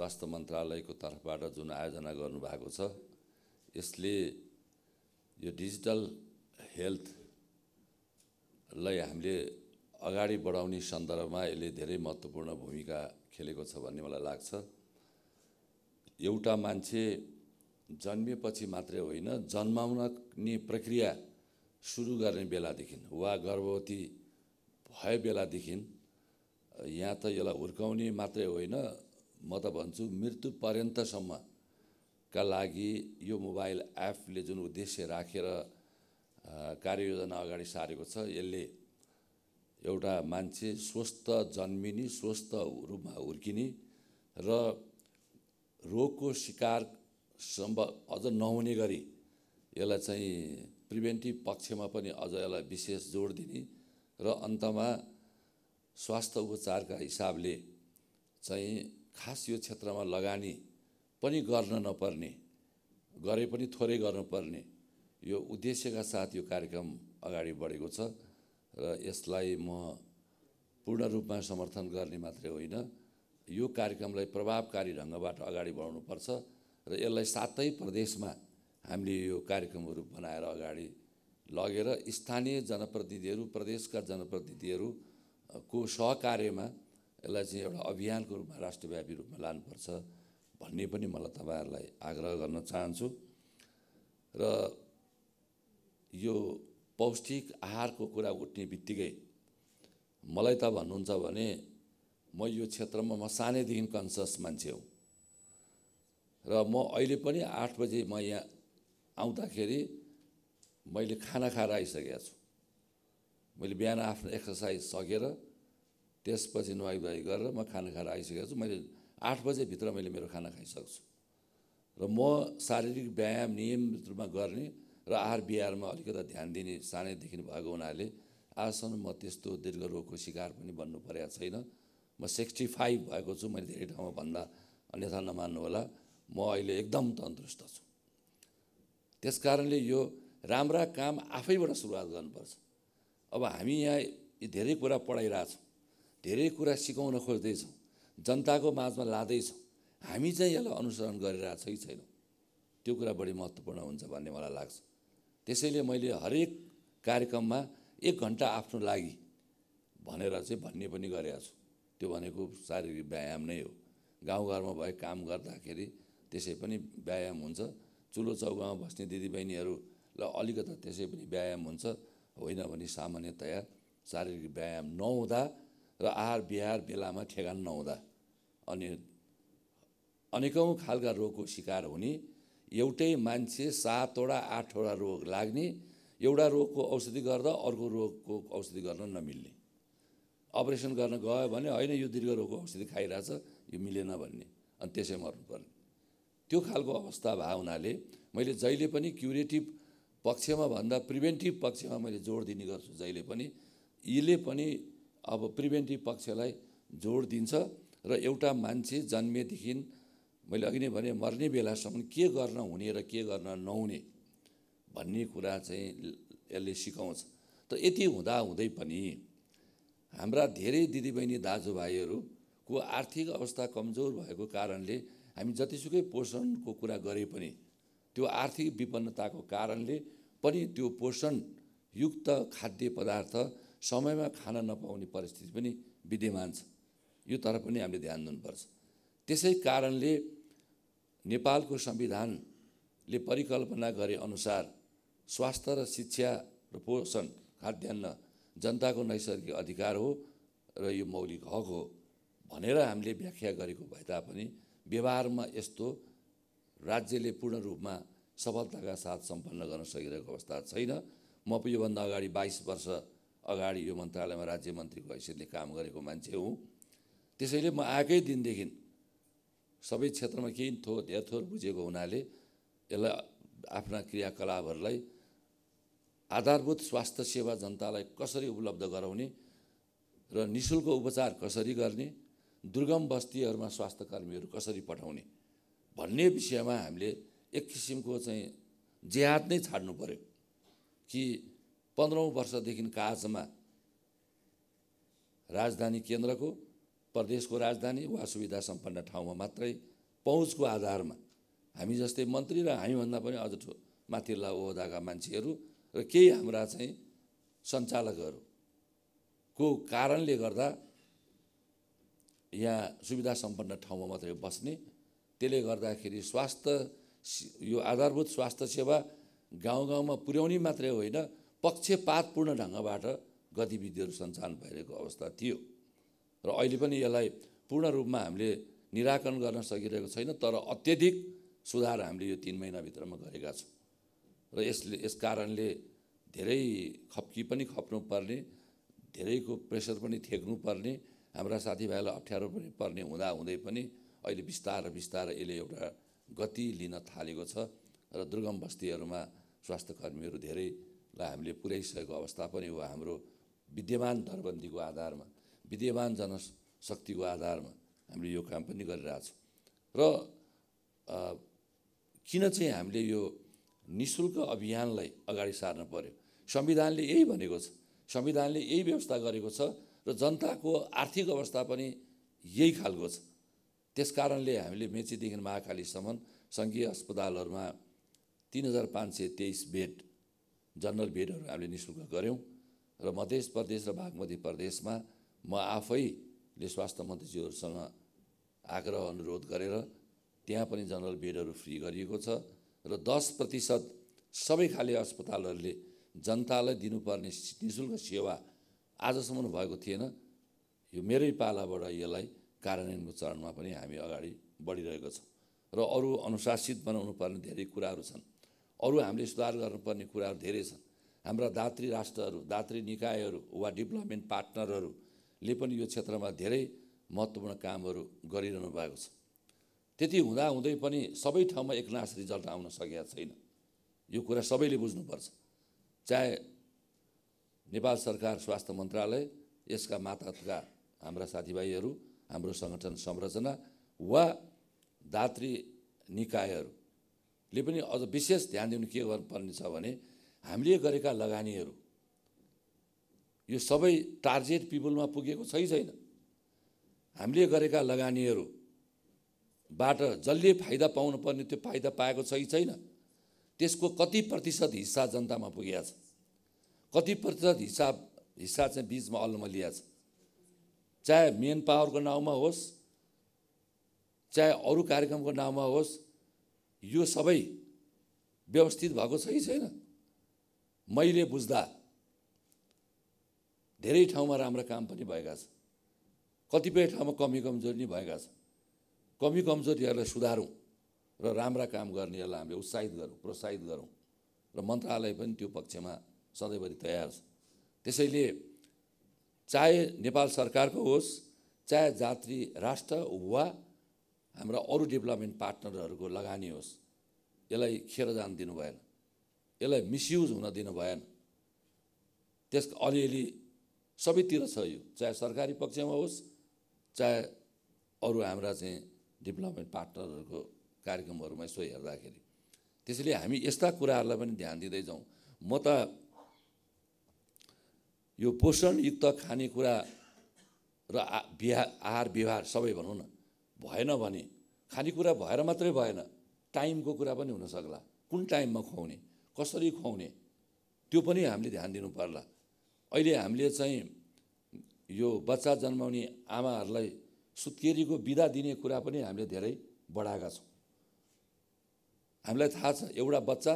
स्वास्थ्य मन्त्रालयको तर्फबाट जुन आयोजना गर्नुभएको छ यसले यो डिजिटल हेल्थलाई हामीले अगाडि बढाउने सन्दर्भमा यसले धेरै महत्त्वपूर्ण भूमिका खेलेको छ भन्ने मलाई लाग्छ एउटा मान्छे जन्मिएपछि मात्रै होइन जन्माउने प्रक्रिया सुरु गर्ने बेलादेखि वा गर्भवती भए बेलादेखि यहाँ त यसलाई हुर्काउने मात्रै होइन म त भन्छु मृत्यु पर्यन्तसम्मका लागि यो मोबाइल एपले जुन उद्देश्य राखेर रा, कार्ययोजना अगाडि सारेको छ यसले एउटा मान्छे स्वस्थ जन्मिने स्वस्थ रूपमा हुर्किने र रोगको शिकार सम्भव अझ नहुने गरी यसलाई चाहिँ प्रिभेन्टिभ पक्षमा पनि अझ यसलाई विशेष जोड दिने र अन्तमा स्वास्थ्य उपचारका हिसाबले चाहिँ खास यो क्षेत्रमा लगानी पनि गर्न नपर्ने गरे पनि थोरै गर्नुपर्ने यो उद्देश्यका साथ यो कार्यक्रम अगाडि बढेको छ र यसलाई म पूर्ण रूपमा समर्थन गर्ने मात्रै होइन यो कार्यक्रमलाई प्रभावकारी ढङ्गबाट अगाडि बढाउनुपर्छ र यसलाई सातै प्रदेशमा हामीले यो कार्यक्रमहरू बनाएर अगाडि लगेर स्थानीय जनप्रतिनिधिहरू प्रदेशका जनप्रतिनिधिहरूको सहकार्यमा यसलाई चाहिँ एउटा अभियानको रूपमा राष्ट्रव्यापी रूपमा लानुपर्छ भन्ने पनि मलाई तपाईँहरूलाई आग्रह गर्न चाहन्छु र यो पौष्टिक आहारको कुरा उठ्ने बित्तिकै मलाई त भन्नुहुन्छ भने म यो क्षेत्रमा म सानैदेखि कन्सियस मान्छे हो र म अहिले पनि आठ बजे म यहाँ आउँदाखेरि मैले खाना खाएर आइसकेको छु मैले बिहान आफ्नो एक्सर्साइज सकेर त्यसपछि धुवाई गरेर म खाना खाएर आइसकेको छु मैले आठ बजेभित्र मैले मेरो खाना खाइसक्छु र म शारीरिक व्यायाम नियमित रूपमा गर्ने र आहार बिहारमा अलिकति ध्यान दिने सानैदेखि भएको हुनाले आजसम्म म त्यस्तो दीर्घ रोगको शिकार पनि बन्नु परेको छैन म सिक्सटी फाइभ भएको छु मैले धेरै ठाउँमा भन्दा अन्यथा नमान्नु होला म अहिले एकदम तन्दुरुस्त छु त्यस कारणले यो राम्रा काम आफैबाट सुरुवात गर्नुपर्छ अब हामी यहाँ धेरै कुरा पढाइरहेछौँ धेरै कुरा सिकाउन खोज्दैछौँ जनताको माझमा लाँदैछौँ हामी चाहिँ यसलाई अनुसरण गरिरहेको छ कि छैनौँ त्यो कुरा बढी महत्त्वपूर्ण हुन्छ भन्ने मलाई लाग्छ त्यसैले मैले हरेक कार्यक्रममा एक घन्टा आफ्नो लागि भनेर चाहिँ भन्ने पनि गरेका छु त्यो भनेको शारीरिक व्यायाम नै हो गाउँघरमा भए काम गर्दाखेरि त्यसै पनि व्यायाम हुन्छ चुलो चौकामा बस्ने दिदीबहिनीहरूलाई अलिकति त्यसै पनि व्यायाम हुन्छ होइन भने सामान्यतया शारीरिक व्यायाम नहुँदा र आहार बिहार बेलामा ठेगान नहुँदा अनि अनेकौँ खालका रोगको शिकार हुने एउटै मान्छे सातवटा आठवटा रोग लाग्ने एउटा रोगको औषधि गर्दा अर्को रोगको औषधि गर्न नमिल्ने अपरेसन गर्न गयो भने होइन यो दीर्घ रोगको औषधि खाइरहेछ यो मिलेन भन्ने अनि त्यसै मर्नु पर्ने त्यो खालको अवस्था भए हुनाले मैले जहिले पनि क्युरेटिभ पक्षमा भन्दा प्रिभेन्टिभ पक्षमा मैले जोड दिने गर्छु जहिले पनि यसले पनि अब प्रिभेन्टिभ पक्षलाई जोड दिन्छ र एउटा मान्छे जन्मेदेखि मैले अघि नै भने मर्ने बेलासम्म के गर्न हुने र के गर्न नहुने भन्ने कुरा चाहिँ यसले सिकाउँछ त यति हुँदाहुँदै पनि हाम्रा धेरै दिदीबहिनी दाजुभाइहरूको आर्थिक अवस्था कमजोर भएको कारणले हामी जतिसुकै पोषणको कुरा गरे पनि त्यो आर्थिक विपन्नताको कारणले पनि त्यो पोषणयुक्त खाद्य पदार्थ समयमा खान नपाउने परिस्थिति पनि विद्यमान छ यो तर पनि हामीले ध्यान दिनुपर्छ त्यसै कारणले नेपालको संविधानले परिकल्पना गरे अनुसार स्वास्थ्य र शिक्षा र पोषण खाद्यान्न जनताको नैसर्गिक अधिकार हो र यो मौलिक हक हो भनेर हामीले व्याख्या गरेको भए तापनि व्यवहारमा यस्तो राज्यले पूर्ण रूपमा सफलताका साथ सम्पन्न गर्न सकिरहेको अवस्था छैन म योभन्दा अगाडि बाइस वर्ष अगाडि यो मन्त्रालयमा राज्य मन्त्रीको हैसियतले काम गरेको मान्छे हुँ त्यसैले म आएकै दिनदेखि सबै क्षेत्रमा केही थोर धेरै थोर बुझेको हुनाले यसलाई आफ्ना क्रियाकलापहरूलाई आधारभूत स्वास्थ्य सेवा जनतालाई कसरी उपलब्ध गराउने र नि शुल्क उपचार कसरी गर्ने दुर्गम बस्तीहरूमा स्वास्थ्य कर्मीहरू कसरी पठाउने भन्ने विषयमा हामीले एक किसिमको चाहिँ जेहाद नै छाड्नु पऱ्यो कि पन्ध्रौँ वर्षदेखि काजमा राजधानी केन्द्रको प्रदेशको राजधानी वा सुविधा सम्पन्न ठाउँमा मात्रै पहुँचको आधारमा हामी जस्तै मन्त्री र हामीभन्दा पनि अझ ठु माथिल्ला ओहदाका मान्छेहरू र केही हाम्रा चाहिँ को कारणले गर्दा यहाँ सुविधा सम्पन्न ठाउँमा मात्रै बस्ने त्यसले गर्दाखेरि स्वास्थ्य यो आधारभूत स्वास्थ्य सेवा गाउँ गाउँमा पुर्याउने मात्रै होइन पक्षपातपूर्ण ढङ्गबाट गतिविधिहरू सञ्चालन भइरहेको अवस्था थियो र अहिले पनि यसलाई पूर्ण रूपमा हामीले निराकरण गर्न सकिरहेको छैन तर अत्यधिक सुधार हामीले यो तिन महिनाभित्रमा गरेका छौँ र यसले यस कारणले धेरै खप्की पनि खप्नुपर्ने धेरैको प्रेसर पनि थ्याक्नुपर्ने हाम्रा साथीभाइलाई अप्ठ्यारो पनि पर्ने हुँदाहुँदै पनि अहिले बिस्तार बिस्तारै यसले एउटा गति लिन थालेको छ र दुर्गम बस्तीहरूमा स्वास्थ्य कर्मीहरू धेरै लाई हामीले पुर्याइसकेको अवस्था पनि हो हाम्रो विद्यमान धरबन्दीको आधारमा विद्यमान जनशक्तिको आधारमा हामीले यो काम पनि गरिरहेछौँ र किन चाहिँ हामीले यो नि शुल्क अभियानलाई अगाडि सार्न पर्यो संविधानले यही भनेको छ संविधानले यही व्यवस्था गरेको छ र जनताको आर्थिक अवस्था पनि यही खालको छ त्यस कारणले हामीले मेचीदेखि महाकालीसम्म सङ्घीय अस्पतालहरूमा तिन हजार पाँच सय तेइस बेड जनरल भिडहरू हामीले नि शुल्क गऱ्यौँ र मध्य प्रदेश र बागमती प्रदेशमा म आफैले स्वास्थ्य मन्त्रीज्यूहरूसँग आग्रह अनुरोध गरेर त्यहाँ पनि जनरल बेडहरू फ्री गरिएको छ र दस प्रतिशत सबै खाले अस्पतालहरूले जनतालाई दिनुपर्ने नि शुल्क सेवा आजसम्म भएको थिएन यो मेरै पालाबाट यसलाई कार्यान्वयनको चरणमा पनि हामी अगाडि बढिरहेको छौँ र अरू अनुशासित बनाउनु पर्ने धेरै कुराहरू छन् अरू हामीले सुधार गर्नुपर्ने कुराहरू धेरै छन् हाम्रा दात्री राष्ट्रहरू दात्री निकायहरू वा डेभलपमेन्ट पार्टनरहरूले पनि यो क्षेत्रमा धेरै महत्त्वपूर्ण कामहरू गरिरहनु भएको छ त्यति हुँदाहुँदै पनि सबै ठाउँमा एकनाश रिजल्ट आउन सकेका छैन यो कुरा सबैले बुझ्नुपर्छ चाहे नेपाल सरकार स्वास्थ्य मन्त्रालय यसका मातहतका हाम्रा साथीभाइहरू हाम्रो सङ्गठन संरचना वा दात्री निकायहरू ले पनि अझ विशेष ध्यान दिनु के गर्नुपर्ने छ भने हामीले गरेका लगानीहरू यो सबै टार्जेट पिपुलमा पुगेको छ कि छैन हामीले गरेका लगानीहरूबाट जसले फाइदा पाउनुपर्ने त्यो फाइदा पाएको छ कि छैन त्यसको कति प्रतिशत हिस्सा जनतामा पुगेको छ कति प्रतिशत हिस्सा हिस्सा चाहिँ बिचमा अल्मलिया छ चाहे मेन पावरको नाउँमा होस् चाहे अरू कार्यक्रमको नाउँमा होस् यो सबै व्यवस्थित भएको छ कि छैन मैले बुझ्दा धेरै ठाउँमा राम्रा काम पनि भएका छन् कतिपय ठाउँमा कमी कमजोरी नै भएका छन् कमी कमजोरीहरूलाई सुधारौँ र राम्रा काम गर्नेहरूलाई हामीले उत्साहित गरौँ प्रोत्साहित गरौँ र मन्त्रालय पनि त्यो पक्षमा सधैँभरि तयार छ त्यसैले चाहे नेपाल सरकारको होस् चाहे जात्री राष्ट्र वा हाम्रा अरू डेभलपमेन्ट पार्टनरहरूको लगानी होस् यसलाई खेर जान दिनु भएन यसलाई मिसयुज हुन दिनु भएन त्यस अलिअलि सबैतिर छ यो चाहे सरकारी पक्षमा होस् चाहे अरू हाम्रा चाहिँ डेभलपमेन्ट पार्टनरहरूको कार्यक्रमहरूमा यसो हेर्दाखेरि त्यसैले हामी यस्ता कुराहरूलाई पनि ध्यान दिँदै जाउँ म त यो पोषणयुक्त खानेकुरा र आ बिहा आहार व्यवहार सबै भनौँ न भएन भने खानेकुरा भएर मात्रै भएन टाइमको कुरा पनि हुनसक्ला कुन टाइममा खुवाउने कसरी खुवाउने त्यो पनि हामीले ध्यान दिनु पर्ला अहिले हामीले चाहिँ यो बच्चा जन्माउने आमाहरूलाई सुत्केरीको बिदा दिने कुरा पनि हामीले धेरै बढाएका छौँ हामीलाई थाहा छ एउटा बच्चा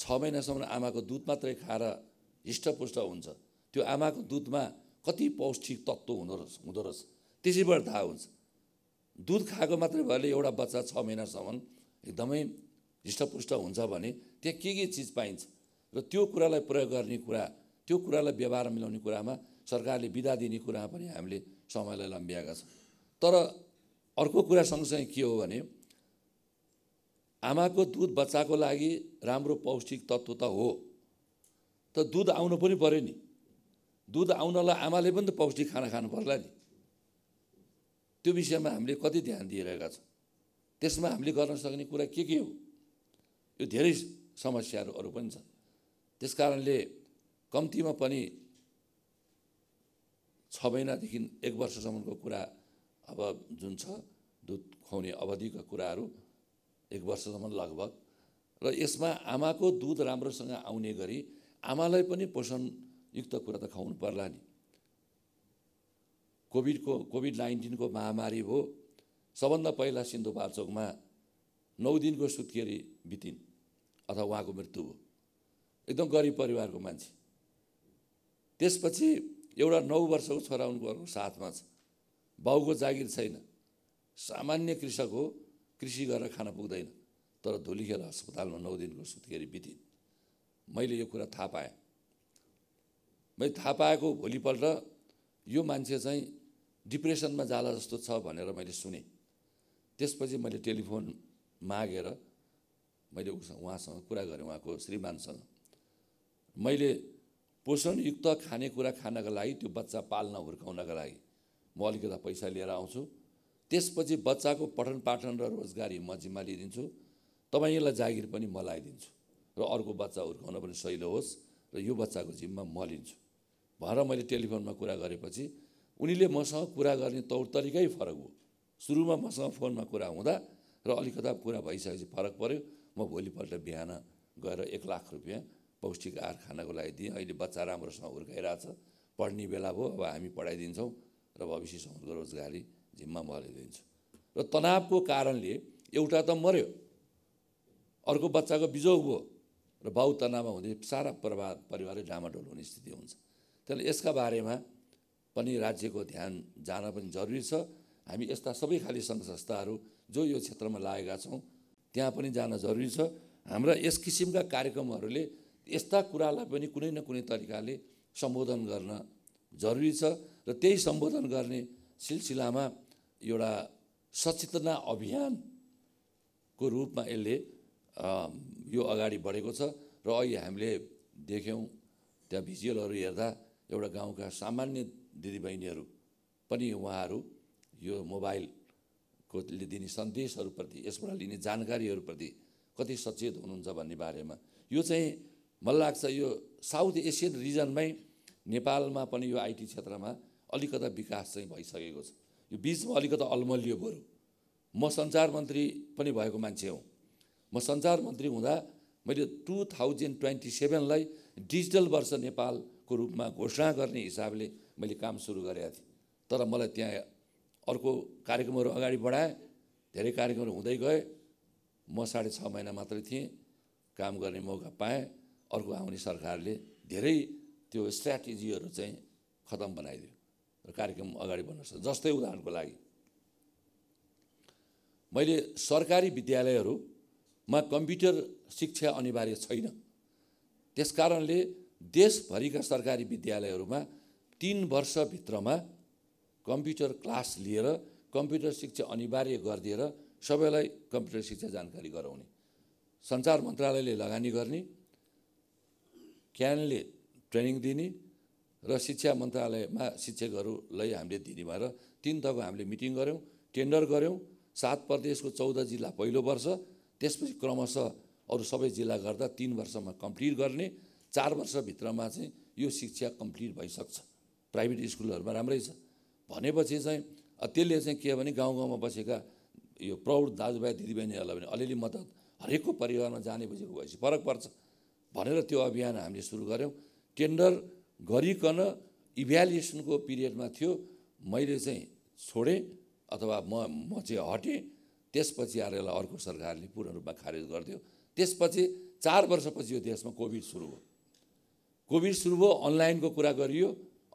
छ महिनासम्म आमाको दुध मात्रै खाएर हिष्टपुष्ट हुन्छ त्यो आमाको दुधमा कति पौष्टिक तत्त्व हुँदो रहेछ हुँदो रहेछ त्यसैबाट थाहा हुन्छ दुध खाएको मात्रै भएर एउटा बच्चा छ महिनासम्म एकदमै हृष्टपुष्ट हुन्छ भने त्यहाँ के के चिज पाइन्छ र त्यो कुरालाई प्रयोग गर्ने कुरा त्यो कुरालाई व्यवहार मिलाउने कुरामा सरकारले विदा दिने कुरामा पनि हामीले समयलाई लम्ब्याएका छौँ तर अर्को कुरा सँगसँगै के हो भने आमाको दुध बच्चाको लागि राम्रो पौष्टिक तत्त्व त हो त दुध आउनु पनि पऱ्यो नि दुध आउनलाई आमाले पनि त पौष्टिक खाना खानु पर्ला नि त्यो विषयमा हामीले कति ध्यान दिइरहेका छौँ त्यसमा हामीले गर्न सक्ने कुरा के के हो यो धेरै समस्याहरू अरू पनि छन् त्यस कारणले कम्तीमा पनि छ महिनादेखि एक वर्षसम्मको कुरा अब जुन छ दुध खुवाउने अवधिका कुराहरू एक वर्षसम्म लगभग र यसमा आमाको दुध राम्रोसँग आउने गरी आमालाई पनि पोषणयुक्त कुरा त खुवाउनु पर्ला नि कोभिडको कोभिड नाइन्टिनको महामारी हो सबभन्दा पहिला सिन्धुपाल्चोकमा नौ दिनको सुत्केरी बितिन् अथवा उहाँको मृत्यु हो एकदम गरिब परिवारको मान्छे त्यसपछि एउटा नौ वर्षको छोरा उनको अर्को साथमा छ बाउको जागिर छैन सामान्य कृषक हो कृषि गरेर खान पुग्दैन तर धुलिखेर अस्पतालमा नौ दिनको सुत्केरी बितिन् मैले यो कुरा थाहा पाएँ मैले थाहा पाएको भोलिपल्ट यो मान्छे चाहिँ डिप्रेसनमा जाला जस्तो छ भनेर मैले सुने त्यसपछि मैले टेलिफोन मागेर मैले उहाँसँग कुरा गरेँ उहाँको श्रीमानसँग मैले पोषणयुक्त खानेकुरा खानका लागि त्यो बच्चा पाल्न हुर्काउनका लागि म अलिकता पैसा लिएर आउँछु त्यसपछि बच्चाको पठन पाठन र रोजगारी म जिम्मा लिइदिन्छु तपाईँलाई जागिर पनि म लगाइदिन्छु र अर्को बच्चा हुर्काउन पनि सहिलो होस् र यो बच्चाको जिम्मा म लिन्छु भनेर मैले टेलिफोनमा कुरा गरेपछि उनीले मसँग कुरा गर्ने तौर तरिकै फरक हो सुरुमा मसँग फोनमा कुरा हुँदा र अलिकता कुरा भइसकेपछि फरक पऱ्यो म भोलिपल्ट बिहान गएर एक लाख रुपियाँ पौष्टिक आहार खानको लागि दिएँ अहिले बच्चा राम्रोसँग हुर्काइरहेछ पढ्ने बेला भयो अब हामी पढाइदिन्छौँ र भविष्य रोजगारी जिम्मा म र तनावको कारणले एउटा त मऱ्यो अर्को बच्चाको बिजोग भयो र बाउ तनावमा हुँदै सारा परिवार परिवारै डामाडोल हुने स्थिति हुन्छ त्यसले यसका बारेमा पनि राज्यको ध्यान जान पनि जरुरी छ हामी यस्ता सबै खाले सङ्घ संस्थाहरू जो यो क्षेत्रमा लागेका छौँ त्यहाँ पनि जान जरुरी छ हाम्रा यस किसिमका कार्यक्रमहरूले यस्ता कुरालाई पनि कुनै न कुनै तरिकाले सम्बोधन गर्न जरुरी छ र त्यही सम्बोधन गर्ने सिलसिलामा एउटा सचेतना अभियानको रूपमा यसले यो अगाडि बढेको छ र अहिले हामीले देख्यौँ त्यहाँ भिजुअलहरू हेर्दा एउटा गाउँका सामान्य दिदीबहिनीहरू पनि उहाँहरू यो मोबाइलको दिने सन्देशहरूप्रति यसबाट लिने जानकारीहरूप्रति कति सचेत हुनुहुन्छ भन्ने बारेमा यो चाहिँ मलाई लाग्छ यो साउथ एसियन रिजनमै नेपालमा पनि यो आइटी क्षेत्रमा अलिकता विकास चाहिँ भइसकेको छ यो बिचमा अलिकता अल्मलियो बरु म सञ्चार मन्त्री पनि भएको मान्छे हुँ म सञ्चार मन्त्री हुँदा मैले टु थाउजन्ड ट्वेन्टी सेभेनलाई डिजिटल वर्ष नेपाल को रूपमा घोषणा गर्ने हिसाबले मैले काम सुरु गरेका थिएँ तर मलाई त्यहाँ अर्को कार्यक्रमहरू अगाडि बढाएँ धेरै कार्यक्रमहरू हुँदै गए म साढे छ महिना मात्रै थिएँ काम गर्ने मौका पाएँ अर्को आउने सरकारले धेरै त्यो स्ट्राटेजीहरू चाहिँ खतम बनाइदियो र कार्यक्रम अगाडि बढ्न सक्छ जस्तै उदाहरणको लागि मैले सरकारी विद्यालयहरूमा कम्प्युटर शिक्षा अनिवार्य छैन त्यस कारणले देशभरिका सरकारी विद्यालयहरूमा तिन वर्षभित्रमा कम्प्युटर क्लास लिएर कम्प्युटर शिक्षा अनिवार्य गरिदिएर सबैलाई कम्प्युटर शिक्षा जानकारी गराउने सञ्चार मन्त्रालयले लगानी गर्ने क्यानले ट्रेनिङ दिने र शिक्षा मन्त्रालयमा शिक्षकहरूलाई हामीले दिने भएर तिन तहको हामीले मिटिङ गऱ्यौँ टेन्डर गऱ्यौँ सात प्रदेशको चौध जिल्ला पहिलो वर्ष त्यसपछि क्रमशः अरू सबै जिल्ला गर्दा तिन वर्षमा कम्प्लिट गर्ने चार वर्षभित्रमा चाहिँ यो शिक्षा कम्प्लिट भइसक्छ प्राइभेट स्कुलहरूमा राम्रै छ भनेपछि चाहिँ त्यसले चाहिँ के भने गाउँ गाउँमा बसेका यो प्रौढ दाजुभाइ दिदीबहिनीहरूलाई पनि अलिअलि मद्दत हरेकको परिवारमा जाने बुझेको भएपछि फरक पर्छ भनेर त्यो अभियान हामीले सुरु गऱ्यौँ टेन्डर गरिकन इभ्यालुएसनको पिरियडमा थियो मैले चाहिँ छोडेँ अथवा म म चाहिँ हटेँ त्यसपछि आएर यसलाई अर्को सरकारले पूर्ण रूपमा खारेज गरिदियो त्यसपछि चार वर्षपछि यो देशमा कोभिड सुरु भयो कोभिड सुरु भयो अनलाइनको कुरा गरियो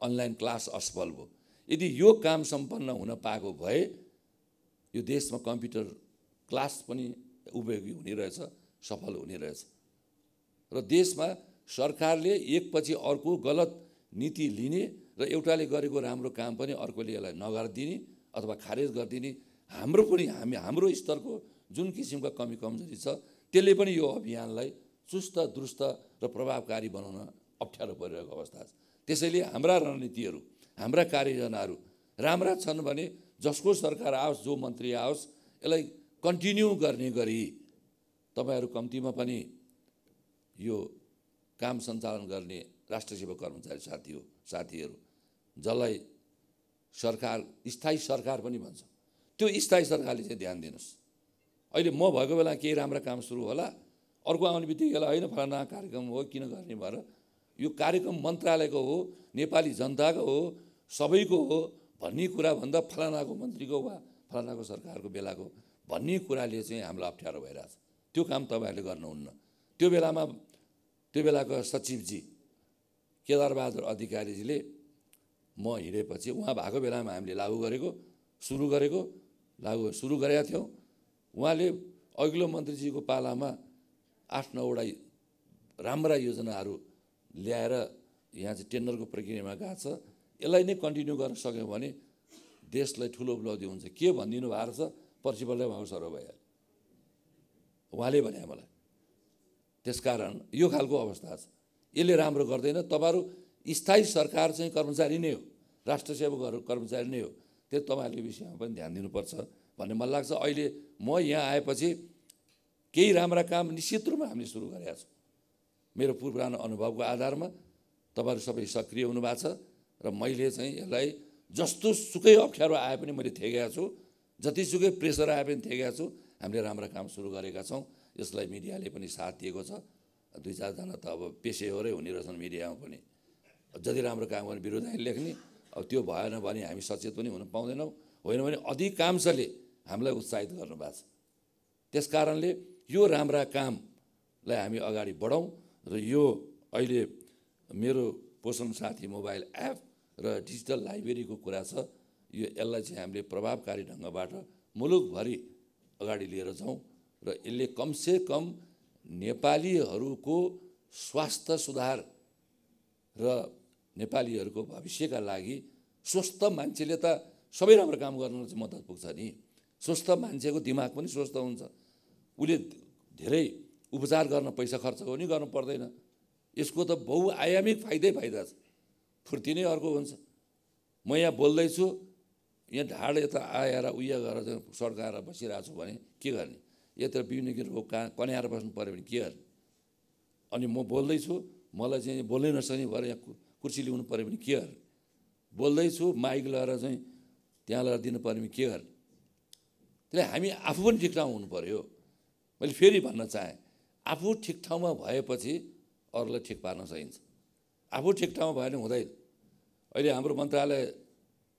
अनलाइन क्लास असफल भयो यदि यो काम सम्पन्न हुन पाएको भए यो देशमा कम्प्युटर क्लास पनि उपयोगी हुने रहेछ सफल हुने रहेछ र देशमा सरकारले एकपछि अर्को गलत नीति लिने र एउटाले गरेको राम्रो काम पनि अर्कोले यसलाई नगरिदिने अथवा खारेज गरिदिने हाम्रो पनि हामी हाम्रो स्तरको जुन किसिमका कमी कमजोरी छ त्यसले पनि यो अभियानलाई चुस्त दुरुस्त र प्रभावकारी बनाउन अप्ठ्यारो परिरहेको अवस्था छ त्यसैले हाम्रा रणनीतिहरू हाम्रा कार्ययोजनाहरू राम्रा छन् भने जसको सरकार आओस् जो मन्त्री आओस् यसलाई कन्टिन्यू गर्ने गरी तपाईँहरू कम्तीमा पनि यो काम सञ्चालन गर्ने राष्ट्र सेवा कर्मचारी साथी हो साथीहरू जसलाई सरकार स्थायी सरकार पनि भन्छ त्यो स्थायी सरकारले चाहिँ ध्यान दिनुहोस् अहिले म भएको बेला केही राम्रा काम सुरु होला अर्को आउने बित्तिकै होइन फलाना कार्यक्रम हो किन गर्ने भएर यो कार्यक्रम मन्त्रालयको हो नेपाली जनताको हो सबैको हो भन्ने कुरा भन्दा फलानाको मन्त्रीको वा फलानाको सरकारको बेलाको भन्ने कुराले चाहिँ हामीलाई अप्ठ्यारो भइरहेछ त्यो काम तपाईँहरूले गर्नुहुन्न त्यो बेलामा त्यो बेलाको सचिवजी केदारबहादुर अधिकारीजीले म हिँडेपछि उहाँ भएको बेलामा हामीले लागु गरेको सुरु गरेको लागु सुरु गरेका थियौँ उहाँले अघिल्लो मन्त्रीजीको पालामा आठ नौवटा राम्रा योजनाहरू ल्याएर यहाँ चाहिँ टेन्डरको प्रक्रियामा गएको छ यसलाई नै कन्टिन्यू गर्न सक्यौँ भने देशलाई ठुलो उपलब्धि हुन्छ के भनिदिनु भएको छ पर्सिपल्ट भएको सर भइहाल्यो उहाँले भने मलाई त्यसकारण यो खालको अवस्था छ यसले राम्रो गर्दैन तपाईँहरू स्थायी सरकार चाहिँ कर्मचारी नै हो राष्ट्र सेवकहरू कर्मचारी नै हो त्यो तपाईँहरूले विषयमा पनि ध्यान दिनुपर्छ भन्ने मलाई लाग्छ अहिले म यहाँ आएपछि केही राम्रा काम निश्चित रूपमा हामीले सुरु गरेका छौँ मेरो पुरानो अनुभवको आधारमा तपाईँहरू सबै सक्रिय हुनुभएको छ र मैले चाहिँ यसलाई जस्तो सुकै अप्ठ्यारो आए पनि मैले थेगेको छु जतिसुकै प्रेसर आए पनि थेगेको छु हामीले राम्रा काम सुरु गरेका छौँ यसलाई मिडियाले पनि साथ दिएको छ दुई चारजना त अब पेसेवरै हुने रहेछन् मिडियामा पनि जति राम्रो काम गर्ने विरोधाले लेख्ने अब त्यो भएन भने हामी सचेत पनि हुन पाउँदैनौँ होइन भने अधिकांशले हामीलाई उत्साहित गर्नुभएको छ त्यस कारणले यो राम्रा कामलाई हामी अगाडि बढौँ र यो अहिले मेरो पोषण साथी मोबाइल एप र डिजिटल लाइब्रेरीको कुरा छ यो यसलाई चाहिँ हामीले प्रभावकारी ढङ्गबाट मुलुकभरि अगाडि लिएर जाउँ र यसले कमसे कम नेपालीहरूको स्वास्थ्य सुधार र नेपालीहरूको भविष्यका लागि स्वस्थ मान्छेले त सबै राम्रो काम गर्न चाहिँ मद्दत पुग्छ नि स्वस्थ मान्छेको दिमाग पनि स्वस्थ हुन्छ उसले धेरै उपचार गर्न पैसा खर्च पनि गर्नु पर्दैन यसको त बहुआयामिक फाइदै फाइदा छ फुर्ती नै अर्को हुन्छ म यहाँ बोल्दैछु यहाँ ढाड यता आएर उयो गरेर सड्काएर बसिरहेको छु भने के गर्ने यत्र विभिन्न रोग कहाँ कन्याएर बस्नु पऱ्यो भने के गर्ने अनि म बोल्दैछु मलाई चाहिँ बोल्नै नसक्ने भएर यहाँ कुर्सी ल्याउनु पऱ्यो भने के गर्ने बोल्दैछु माइक लगाएर चाहिँ त्यहाँ लगाएर दिनु पऱ्यो भने के गर्ने त्यसले हामी आफू पनि ठिक ठाउँ हुनु पऱ्यो मैले फेरि भन्न चाहेँ आफू ठिक ठाउँमा भएपछि अरूलाई ठिक पार्न सकिन्छ आफू ठिक ठाउँमा भयो भने हुँदैन अहिले हाम्रो मन्त्रालय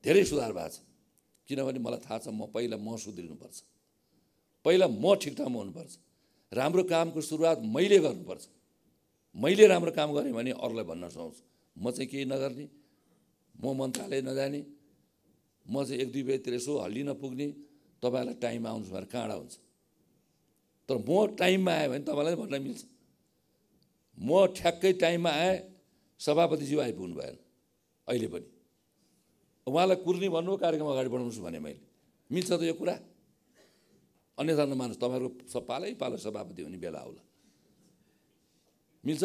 धेरै सुधार भएको छ किनभने मलाई थाहा छ म पहिला म सुध्रिनुपर्छ पहिला म ठिक ठाउँमा हुनुपर्छ राम्रो कामको सुरुवात मैले गर्नुपर्छ मैले राम्रो काम गरेँ भने अरूलाई भन्न सक्छु म चाहिँ केही नगर्ने म मन्त्रालय नजाने म चाहिँ एक दुई बजीतिर यसो हल्ली नपुग्ने तपाईँहरूलाई टाइममा आउनु भनेर काँडा हुन्छ तर म टाइममा आएँ भने तपाईँलाई भन्न मिल्छ म ठ्याक्कै टाइममा आएँ सभापतिज्यू आइपुग्नु भएन अहिले पनि उहाँलाई कुर्ने भन्नु कार्यक्रम अगाडि बढाउनुहोस् भने मैले मिल्छ त यो कुरा अन्यथा मान्नुहोस् तपाईँहरूको स पालै पालो सभापति हुने बेला आउला मिल्छ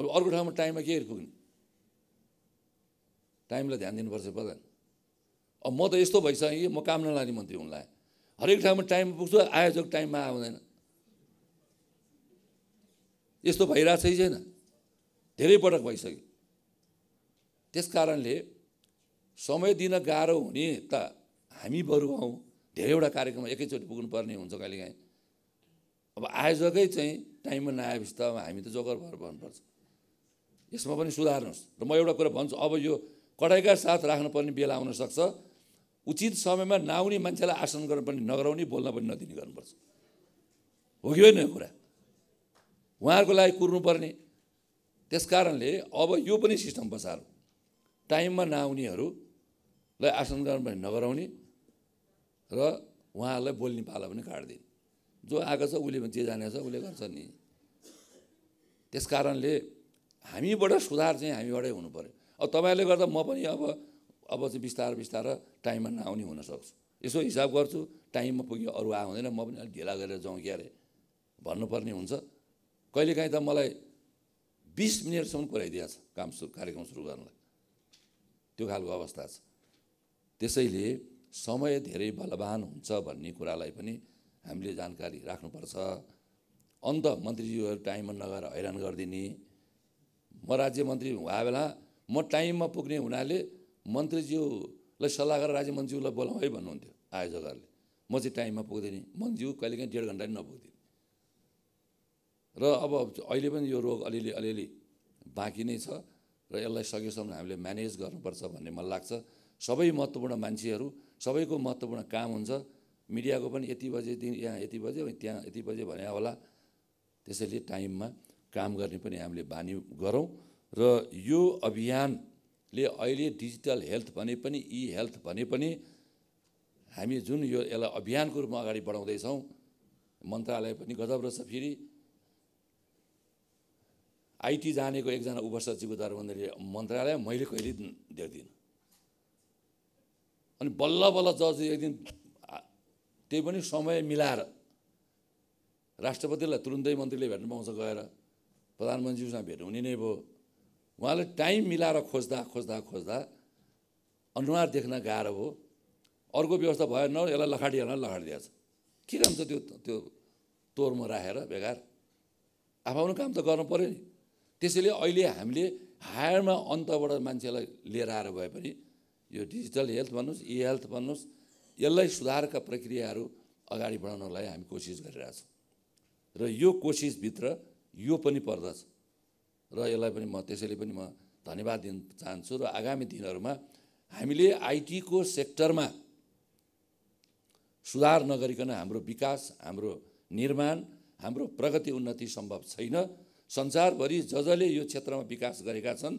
अब अर्को ठाउँमा टाइममा के पुग्ने टाइमलाई ध्यान दिनुपर्छ प्रधान अब म त यस्तो भइसकेँ कि म काम नलाने मन्त्री हुन हरेक ठाउँमा टाइममा पुग्छु आयोजक टाइममा आउँदैन यस्तो भइरहेको कि छैन धेरै पटक भइसक्यो त्यस कारणले समय दिन गाह्रो हुने त हामी बरु हौँ धेरैवटा कार्यक्रम एकैचोटि पुग्नुपर्ने हुन्छ कहिलेकाहीँ अब आयोजकै चाहिँ टाइममा नआएपछि त अब हामी त जोगर भएर भन्नुपर्छ यसमा पनि सुधार्नुहोस् र म एउटा कुरा भन्छु अब यो कडाइका साथ राख्नुपर्ने बेला आउनसक्छ उचित समयमा नआउने मान्छेलाई आसन गर्न पनि नगराउने बोल्न पनि नदिने गर्नुपर्छ हो कि होइन कुरा उहाँहरूको लागि कुर्नुपर्ने त्यस कारणले अब यो पनि सिस्टम पसार टाइममा नआउनेहरूलाई आसन गर्न पनि नगराउने र उहाँहरूलाई बोल्ने पाला पनि काटिदिने जो आएको छ उसले जे जानेछ छ उसले गर्छ नि त्यस कारणले हामीबाट सुधार चाहिँ हामीबाटै हुनु पऱ्यो अब तपाईँले गर्दा म पनि अब अब चाहिँ बिस्तारो बिस्तारो टाइममा नआउने हुनसक्छ यसो हिसाब गर्छु टाइममा पुग्यो अरू आ हुँदैन म पनि अलिक ढिला गरेर जाउँ क्या अरे भन्नुपर्ने हुन्छ कहिलेकाहीँ त मलाई बिस मिनटसम्म पुऱ्याइदिएछ काम सुरु कार्यक्रम सुरु गर्नलाई त्यो खालको अवस्था छ त्यसैले समय धेरै बलवान हुन्छ भन्ने कुरालाई पनि हामीले जानकारी राख्नुपर्छ अन्त मन्त्रीज्यूहरू टाइममा नगएर हैरान गरिदिने म राज्य मन्त्री बेला म टाइममा पुग्ने हुनाले मन्त्रीज्यूलाई सल्लाह गरेर राज्य मन्त्रीज्यूलाई बोलाउँ है भन्नुहुन्थ्यो आयोजकहरूले म चाहिँ टाइममा पुग्दैन मन्ज्यू कहिलेकाहीँ डेढ घन्टा पनि नपुग्दिनँ र अब अहिले पनि यो रोग अलिअलि अलिअलि बाँकी नै छ र यसलाई सकेसम्म हामीले म्यानेज गर्नुपर्छ भन्ने मलाई लाग्छ सबै महत्त्वपूर्ण मान्छेहरू सबैको महत्त्वपूर्ण काम हुन्छ मिडियाको पनि यति बजेदेखि यहाँ यति बजे त्यहाँ यति बजे भने होला त्यसैले टाइममा काम गर्ने पनि हामीले बानी गरौँ र यो अभियान ले अहिले डिजिटल हेल्थ भने पनि इ हेल्थ भने पनि हामी जुन यो यसलाई अभियानको रूपमा अगाडि बढाउँदैछौँ मन्त्रालय पनि गजब रहेछ फेरि आइटी जानेको एकजना सचिवको दरबन्दले मन्त्रालय मैले कहिले देख्दिनँ अनि बल्ल बल्ल जज दिन त्यही पनि समय मिलाएर राष्ट्रपतिलाई तुरुन्तै मन्त्रीले भेट्नु पाउँछ गएर प्रधानमन्त्रीसँग भेट्नु हुने नै भयो उहाँले टाइम मिलाएर खोज्दा खोज्दा खोज्दा अनुहार देख्न गाह्रो हो अर्को व्यवस्था भएन यसलाई लखाडिहाल्न लखाडिदिएछ के काम छ त्यो त्यो तोरमा राखेर बेकार आफ्नो काम त गर्नु पऱ्यो नि त्यसैले अहिले हामीले हायरमा अन्तबाट मान्छेलाई लिएर आएर भए पनि यो डिजिटल हेल्थ भन्नुहोस् इ हेल्थ भन्नुहोस् यसलाई सुधारका प्रक्रियाहरू अगाडि बढाउनलाई हामी कोसिस गरिरहेछौँ र यो कोसिसभित्र यो पनि पर्दछ र यसलाई पनि म त्यसैले पनि म धन्यवाद दिन चाहन्छु र आगामी दिनहरूमा हामीले आइटीको सेक्टरमा सुधार नगरिकन हाम्रो विकास हाम्रो निर्माण हाम्रो प्रगति उन्नति सम्भव छैन संसारभरि ज जसले यो क्षेत्रमा विकास गरेका छन्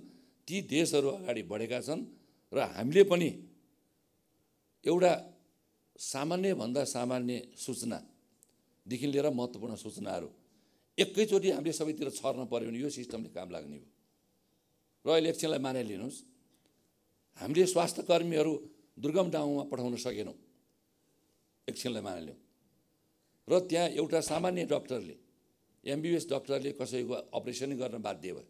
ती देशहरू अगाडि बढेका छन् र हामीले पनि एउटा सामान्यभन्दा सामान्य सूचनादेखि लिएर महत्त्वपूर्ण सूचनाहरू एकैचोटि हामीले सबैतिर छर्न पऱ्यो भने यो सिस्टमले काम लाग्ने हो र इलेक्सनलाई मानेर लिनुहोस् हामीले स्वास्थ्य कर्मीहरू दुर्गम ठाउँमा पठाउन सकेनौँ एकछिनलाई मानिलिउँ र त्यहाँ एउटा सामान्य डक्टरले एमबिबिएस डक्टरले कसैको अपरेसनै गर्न बाध्य भयो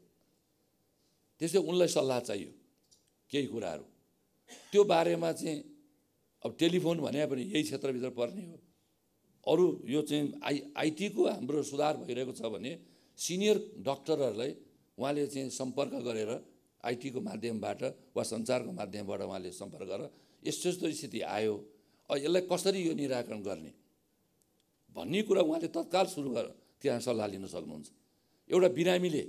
त्यसै उनलाई सल्लाह चाहियो केही कुराहरू त्यो बारेमा चाहिँ अब टेलिफोन भने पनि यही क्षेत्रभित्र पर्ने हो अरू यो चाहिँ आइ आइटीको हाम्रो सुधार भइरहेको छ भने सिनियर डक्टरहरूलाई उहाँले चाहिँ सम्पर्क गरेर आइटीको माध्यमबाट वा सञ्चारको माध्यमबाट उहाँले सम्पर्क गरेर यस्तो यस्तो स्थिति आयो यसलाई कसरी यो निराकरण गर्ने भन्ने कुरा उहाँले तत्काल सुरु गर त्यहाँ सल्लाह लिन सक्नुहुन्छ एउटा बिरामीले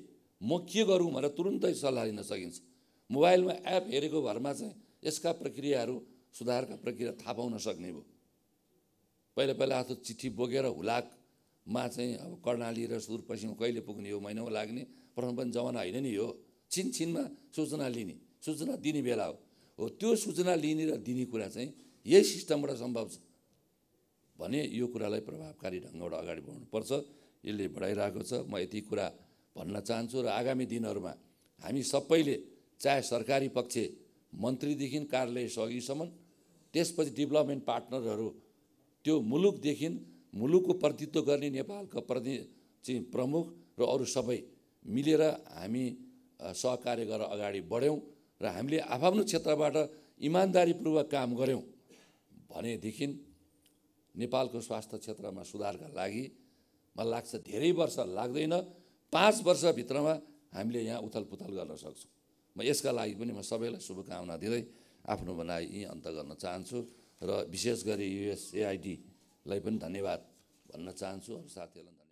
म के गरौँ भनेर तुरुन्तै सल्लाह लिन सकिन्छ मोबाइलमा एप हेरेको भरमा चाहिँ यसका प्रक्रियाहरू सुधारका प्रक्रिया थाहा पाउन सक्ने भयो पहिला पहिला आफ्नो चिठी बोकेर हुलाकमा चाहिँ अब कर्णाली र सुदूरपश्चिम कहिले पुग्ने हो महिनामा लाग्ने प्रथम पनि जमाना होइन नि यो छिनछिनमा सूचना लिने सूचना दिने बेला हो हो त्यो सूचना लिने र दिने कुरा चाहिँ यही सिस्टमबाट सम्भव छ भने यो कुरालाई प्रभावकारी ढङ्गबाट अगाडि बढाउनुपर्छ यसले बढाइरहेको छ म यति कुरा भन्न चाहन्छु र आगामी दिनहरूमा हामी सबैले चाहे सरकारी पक्ष मन्त्रीदेखि कार्यालय सहयोगीसम्म त्यसपछि डेभलपमेन्ट पार्टनरहरू त्यो मुलुकदेखि मुलुकको प्रतित्व गर्ने नेपालका प्रति चाहिँ प्रमुख र अरू सबै मिलेर हामी सहकार्य गरेर अगाडि बढ्यौँ र हामीले आफ्नो क्षेत्रबाट इमान्दारीपूर्वक काम गऱ्यौँ भनेदेखि नेपालको स्वास्थ्य क्षेत्रमा सुधारका लागि मलाई लाग्छ धेरै वर्ष लाग्दैन पाँच वर्षभित्रमा हामीले यहाँ उथलपुथल गर्न सक्छौँ म यसका लागि पनि म सबैलाई शुभकामना दिँदै आफ्नो भनाइ यहीँ अन्त गर्न चाहन्छु र विशेष गरी युएसएआइडीलाई पनि धन्यवाद भन्न चाहन्छु साथीहरूलाई